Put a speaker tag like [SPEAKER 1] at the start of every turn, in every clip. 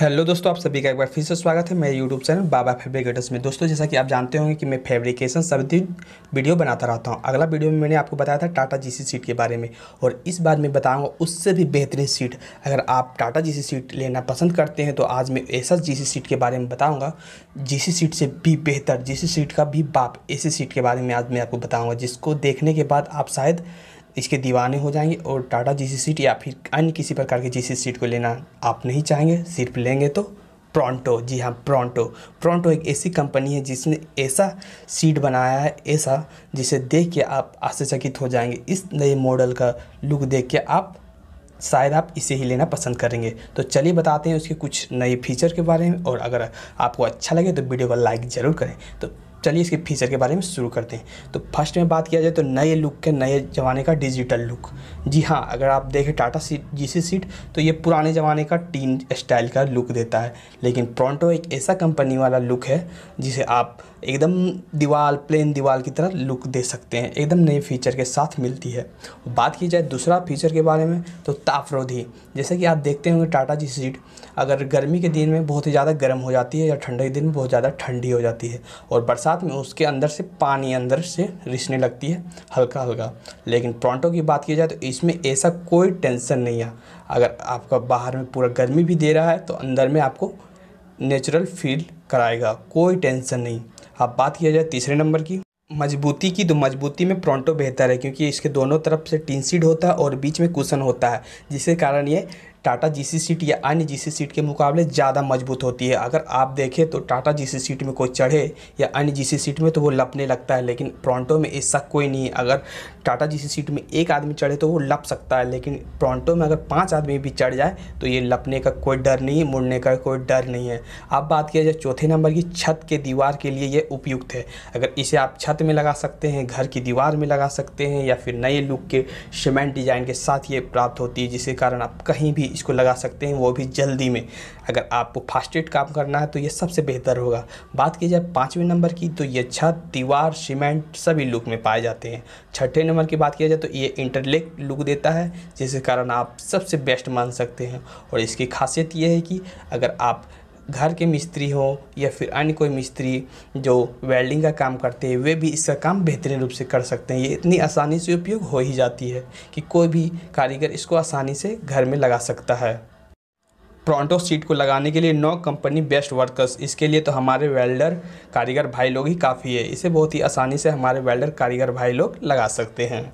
[SPEAKER 1] hello दोस्तों आप सभी का एक बार फिर से स्वागत है मेरे यूट्यूब चैनल बाबा फेब्रिकेटर्स में दोस्तों जैसा कि आप जानते होंगे कि मैं फैब्रिकेशन दिन वीडियो बनाता रहता हूं अगला वीडियो में मैंने आपको बताया था टाटा जीसी सीट के बारे में और इस बार मैं बताऊंगा उससे भी बेहतरीन सीट अगर आप टाटा जी सीट लेना पसंद करते हैं तो आज मैं ऐसा जी सीट के बारे में बताऊँगा जी सीट से भी बेहतर जी सीट का भी बाप ऐसी सीट के बारे में आज मैं आपको बताऊँगा जिसको देखने के बाद आप शायद इसके दीवाने हो जाएंगे और टाटा जी सी सीट या फिर अन्य किसी प्रकार के जी सी सीट को लेना आप नहीं चाहेंगे सिर्फ लेंगे तो प्रोंटो जी हाँ प्रोंटो प्रोंटो एक ऐसी कंपनी है जिसने ऐसा सीट बनाया है ऐसा जिसे देख के आप आश्चर्यचकित हो जाएंगे इस नए मॉडल का लुक देख के आप शायद आप इसे ही लेना पसंद करेंगे तो चलिए बताते हैं उसके कुछ नए फीचर के बारे में और अगर आपको अच्छा लगे तो वीडियो को लाइक ज़रूर करें तो चलिए इसके फीचर के बारे में शुरू करते हैं तो फर्स्ट में बात किया जाए तो नए लुक के नए ज़माने का डिजिटल लुक जी हाँ अगर आप देखें टाटा सीट जी सी सीट तो ये पुराने ज़माने का टीन स्टाइल का लुक देता है लेकिन प्रोंटो एक ऐसा कंपनी वाला लुक है जिसे आप एकदम दीवार प्लेन दीवार की तरह लुक दे सकते हैं एकदम नए फीचर के साथ मिलती है बात की जाए दूसरा फीचर के बारे में तो तापरोधी जैसे कि आप देखते होंगे टाटा जी सीट अगर गर्मी के दिन में बहुत ही ज़्यादा गर्म हो जाती है या ठंडे के दिन में बहुत ज़्यादा ठंडी हो जाती है और बरसात में उसके अंदर से पानी अंदर से रिसने लगती है हल्का हल्का लेकिन टोरंटो की बात की जाए तो इसमें ऐसा कोई टेंसन नहीं है अगर आपका बाहर में पूरा गर्मी भी दे रहा है तो अंदर में आपको नेचुरल फील कराएगा कोई टेंशन नहीं अब बात किया जाए तीसरे नंबर की मजबूती की तो मजबूती में प्रोंटो बेहतर है क्योंकि इसके दोनों तरफ से टीन होता है और बीच में कुशन होता है जिसके कारण ये टाटा जी सी सीट या अन्य जी सी सीट के मुकाबले ज़्यादा मजबूत होती है अगर आप देखें तो टाटा जी सी सीट में कोई चढ़े या अन्य जी सी सीट में तो वो लपने लगता है लेकिन प्रोंटो में ऐसा कोई नहीं है अगर टाटा जी सी सीट में एक आदमी चढ़े तो वो लप सकता है लेकिन प्रोंटो में अगर पाँच आदमी भी चढ़ जाए तो ये लपने का कोई डर नहीं मुड़ने का कोई डर नहीं है अब बात किया जाए चौथे नंबर की छत के दीवार के लिए ये उपयुक्त है अगर इसे आप छत में लगा सकते हैं घर की दीवार में लगा सकते हैं या फिर नए लुक के सीमेंट डिज़ाइन के साथ ये प्राप्त होती है जिसके कारण आप कहीं भी इसको लगा सकते हैं वो भी जल्दी में अगर आपको फास्टेड काम करना है तो ये सबसे बेहतर होगा बात की जाए पाँचवें नंबर की तो ये छत दीवार सीमेंट सभी लुक में पाए जाते हैं छठे नंबर की बात किया जाए तो ये इंटरलेक लुक देता है जिसके कारण आप सबसे बेस्ट मान सकते हैं और इसकी खासियत ये है कि अगर आप घर के मिस्त्री हो या फिर अन्य कोई मिस्त्री जो वेल्डिंग का काम करते हैं वे भी इसका काम बेहतरीन रूप से कर सकते हैं ये इतनी आसानी से उपयोग हो ही जाती है कि कोई भी कारीगर इसको आसानी से घर में लगा सकता है प्रोंटो सीट को लगाने के लिए नौ कंपनी बेस्ट वर्कर्स इसके लिए तो हमारे वेल्डर कारीगर भाई लोग ही काफ़ी है इसे बहुत ही आसानी से हमारे वेल्डर कारीगर भाई लोग लगा सकते हैं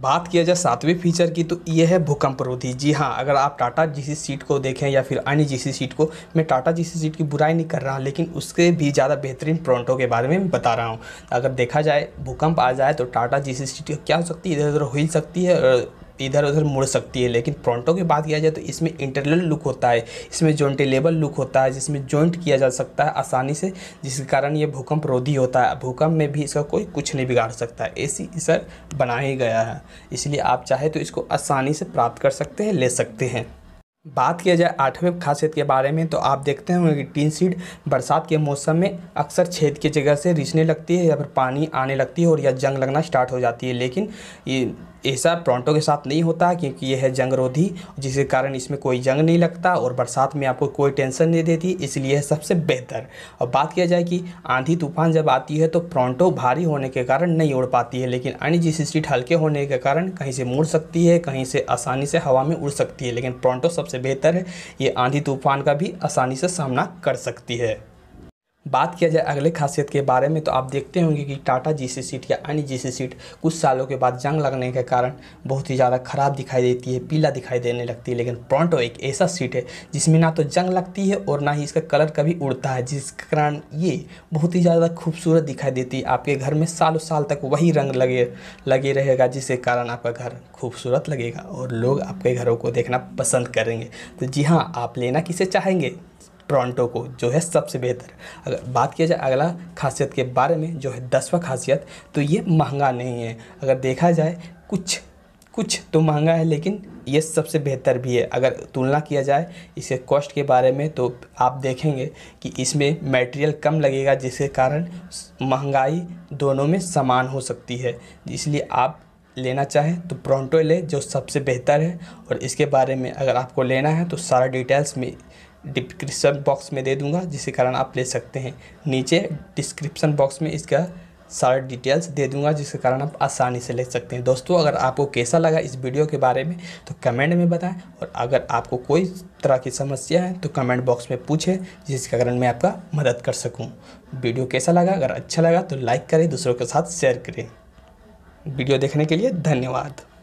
[SPEAKER 1] बात किया जाए सातवें फीचर की तो ये है भूकंप रोधी जी हाँ अगर आप टाटा जीसी सीट को देखें या फिर अन्य जीसी सीट को मैं टाटा जीसी सीट की बुराई नहीं कर रहा हूँ लेकिन उसके भी ज़्यादा बेहतरीन प्रोंटो के बारे में बता रहा हूँ अगर देखा जाए भूकंप आ जाए तो टाटा जीसी सीट क्या हो सकती है इधर उधर हिल सकती है और इधर उधर मुड़ सकती है लेकिन प्रोंटो की बात किया जाए तो इसमें इंटरनल लुक होता है इसमें जॉइंटेलेबल लुक होता है जिसमें जॉइंट किया जा सकता है आसानी से जिसके कारण ये भूकंप रोधी होता है भूकंप में भी इसका कोई कुछ नहीं बिगाड़ सकता है सी सर बना ही गया है इसलिए आप चाहे तो इसको आसानी से प्राप्त कर सकते हैं ले सकते हैं बात किया जाए आठवें खासियत के बारे में तो आप देखते हैं कि टीन सीड बरसात के मौसम में अक्सर छेद की जगह से रिछने लगती है या फिर पानी आने लगती है और या जंग लगना स्टार्ट हो जाती है लेकिन ये ऐसा प्रोंटो के साथ नहीं होता क्योंकि यह है जंग रोधी जिसके कारण इसमें कोई जंग नहीं लगता और बरसात में आपको कोई टेंशन नहीं देती इसलिए यह सबसे बेहतर और बात किया जाए कि आंधी तूफान जब आती है तो प्रोंटो भारी होने के कारण नहीं उड़ पाती है लेकिन जिस स्ट्रीट हल्के होने के कारण कहीं से मुड़ सकती है कहीं से आसानी से हवा में उड़ सकती है लेकिन प्रोंटो सब सबसे बेहतर है ये आंधी तूफान का भी आसानी से सामना कर सकती है बात किया जाए अगले खासियत के बारे में तो आप देखते होंगे कि टाटा जी सी सीट या अन्य जी सी सीट कुछ सालों के बाद जंग लगने के कारण बहुत ही ज़्यादा ख़राब दिखाई देती है पीला दिखाई देने लगती है लेकिन प्रोंटो एक ऐसा सीट है जिसमें ना तो जंग लगती है और ना ही इसका कलर कभी उड़ता है जिस कारण ये बहुत ही ज़्यादा खूबसूरत दिखाई देती है आपके घर में सालों साल तक वही रंग लगे लगे रहेगा जिसके कारण आपका घर खूबसूरत लगेगा और लोग आपके घरों को देखना पसंद करेंगे तो जी हाँ आप लेना किसे चाहेंगे टोरंटो को जो है सबसे बेहतर अगर बात किया जाए अगला खासियत के बारे में जो है दसवा खासियत तो ये महंगा नहीं है अगर देखा जाए कुछ कुछ तो महंगा है लेकिन ये सबसे बेहतर भी है अगर तुलना किया जाए इसके कॉस्ट के बारे में तो आप देखेंगे कि इसमें मटेरियल कम लगेगा जिसके कारण महंगाई दोनों में समान हो सकती है इसलिए आप लेना चाहें तो प्रोंटो लें जो सबसे बेहतर है और इसके बारे में अगर आपको लेना है तो सारा डिटेल्स में डिस्क्रिप्शन बॉक्स में दे दूंगा जिसके कारण आप ले सकते हैं नीचे डिस्क्रिप्सन बॉक्स में इसका सारा डिटेल्स दे दूंगा जिसके कारण आप आसानी से ले सकते हैं दोस्तों अगर आपको कैसा लगा इस वीडियो के बारे में तो कमेंट में बताएं और अगर आपको कोई तरह की समस्या है तो कमेंट बॉक्स में पूछें जिसके कारण मैं आपका मदद कर सकूं वीडियो कैसा लगा अगर अच्छा लगा तो लाइक करें दूसरों के साथ शेयर करें वीडियो देखने के लिए धन्यवाद